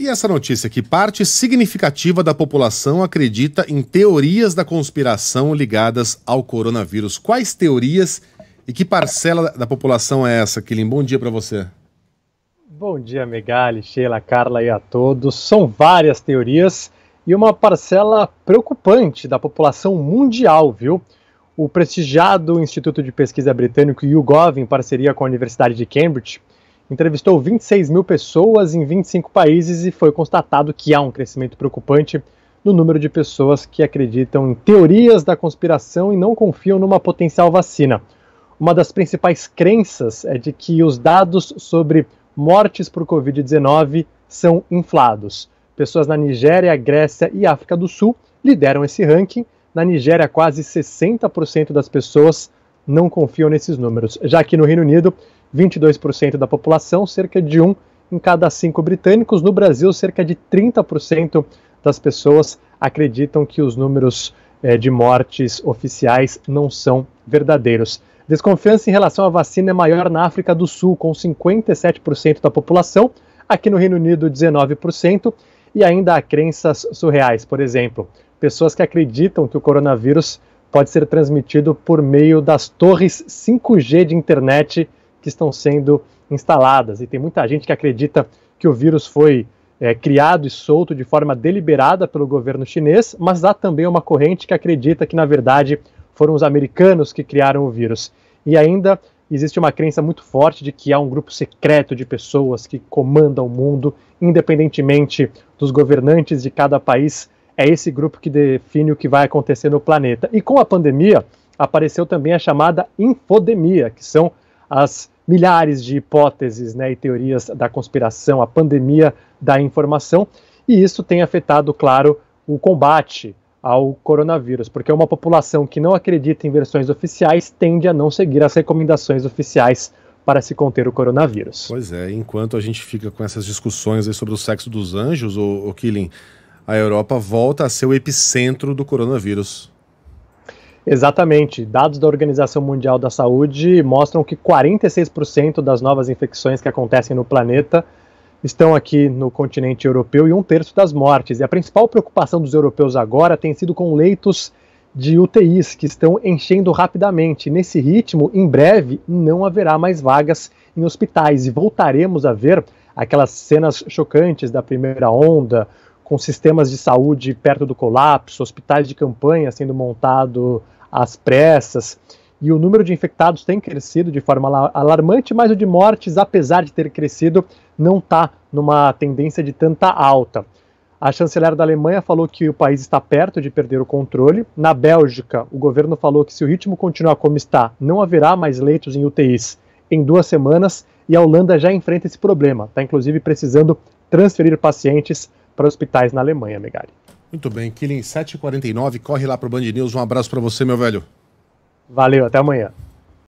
E essa notícia que parte significativa da população acredita em teorias da conspiração ligadas ao coronavírus. Quais teorias e que parcela da população é essa, Kilim? Bom dia para você. Bom dia, Megali, Sheila, Carla e a todos. São várias teorias e uma parcela preocupante da população mundial, viu? O prestigiado Instituto de Pesquisa Britânico YouGov, em parceria com a Universidade de Cambridge, entrevistou 26 mil pessoas em 25 países e foi constatado que há um crescimento preocupante no número de pessoas que acreditam em teorias da conspiração e não confiam numa potencial vacina. Uma das principais crenças é de que os dados sobre mortes por Covid-19 são inflados. Pessoas na Nigéria, Grécia e África do Sul lideram esse ranking. Na Nigéria, quase 60% das pessoas não confiam nesses números. Já que no Reino Unido, 22% da população, cerca de um em cada cinco britânicos. No Brasil, cerca de 30% das pessoas acreditam que os números eh, de mortes oficiais não são verdadeiros. Desconfiança em relação à vacina é maior na África do Sul, com 57% da população, aqui no Reino Unido, 19%, e ainda há crenças surreais, por exemplo, pessoas que acreditam que o coronavírus pode ser transmitido por meio das torres 5G de internet que estão sendo instaladas. E tem muita gente que acredita que o vírus foi é, criado e solto de forma deliberada pelo governo chinês, mas há também uma corrente que acredita que, na verdade, foram os americanos que criaram o vírus. E ainda existe uma crença muito forte de que há um grupo secreto de pessoas que comanda o mundo, independentemente dos governantes de cada país. É esse grupo que define o que vai acontecer no planeta. E com a pandemia, apareceu também a chamada infodemia, que são as milhares de hipóteses né, e teorias da conspiração, a pandemia da informação, e isso tem afetado, claro, o combate ao coronavírus, porque uma população que não acredita em versões oficiais tende a não seguir as recomendações oficiais para se conter o coronavírus. Pois é, enquanto a gente fica com essas discussões sobre o sexo dos anjos, o, o Killing, a Europa volta a ser o epicentro do coronavírus. Exatamente. Dados da Organização Mundial da Saúde mostram que 46% das novas infecções que acontecem no planeta estão aqui no continente europeu e um terço das mortes. E a principal preocupação dos europeus agora tem sido com leitos de UTIs que estão enchendo rapidamente. Nesse ritmo, em breve, não haverá mais vagas em hospitais e voltaremos a ver aquelas cenas chocantes da primeira onda, com sistemas de saúde perto do colapso, hospitais de campanha sendo montados às pressas. E o número de infectados tem crescido de forma alarmante, mas o de mortes, apesar de ter crescido, não está numa tendência de tanta alta. A chanceler da Alemanha falou que o país está perto de perder o controle. Na Bélgica, o governo falou que se o ritmo continuar como está, não haverá mais leitos em UTIs em duas semanas. E a Holanda já enfrenta esse problema. Está inclusive precisando transferir pacientes para hospitais na Alemanha, Megari. Muito bem, Killing 749, corre lá pro Band News. Um abraço para você, meu velho. Valeu, até amanhã.